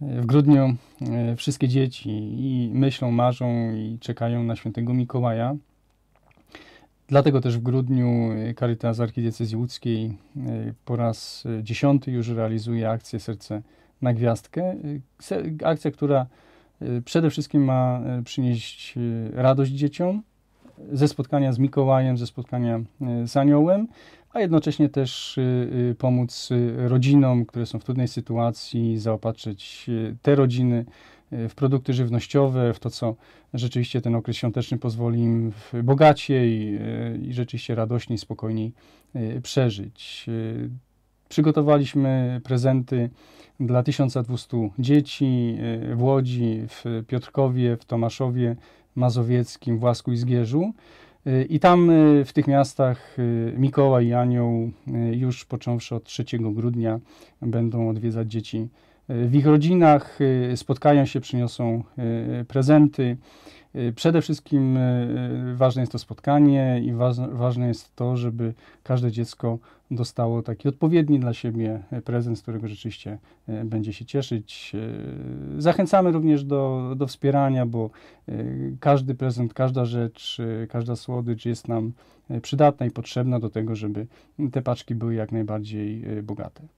W grudniu e, wszystkie dzieci i myślą, marzą i czekają na świętego Mikołaja. Dlatego też w grudniu e, Caritas Archidiecezji Łódzkiej e, po raz dziesiąty już realizuje akcję Serce na Gwiazdkę. Akcja, która przede wszystkim ma przynieść radość dzieciom, ze spotkania z Mikołajem, ze spotkania e, z Aniołem, a jednocześnie też e, e, pomóc rodzinom, które są w trudnej sytuacji, zaopatrzyć te rodziny w produkty żywnościowe, w to, co rzeczywiście ten okres świąteczny pozwoli im bogaciej i rzeczywiście radośniej, spokojniej przeżyć. Przygotowaliśmy prezenty dla 1200 dzieci w Łodzi, w Piotrkowie, w Tomaszowie, Mazowieckim, Własku i Zgierzu. Y, I tam y, w tych miastach y, Mikoła i Anioł już począwszy od 3 grudnia będą odwiedzać dzieci w ich rodzinach, spotkają się, przyniosą prezenty. Y, przede wszystkim y, y, ważne jest to spotkanie i ważne jest to, żeby każde dziecko dostało taki odpowiedni dla siebie prezent, z którego rzeczywiście będzie się cieszyć. Zachęcamy również do, do wspierania, bo każdy prezent, każda rzecz, każda słodycz jest nam przydatna i potrzebna do tego, żeby te paczki były jak najbardziej bogate.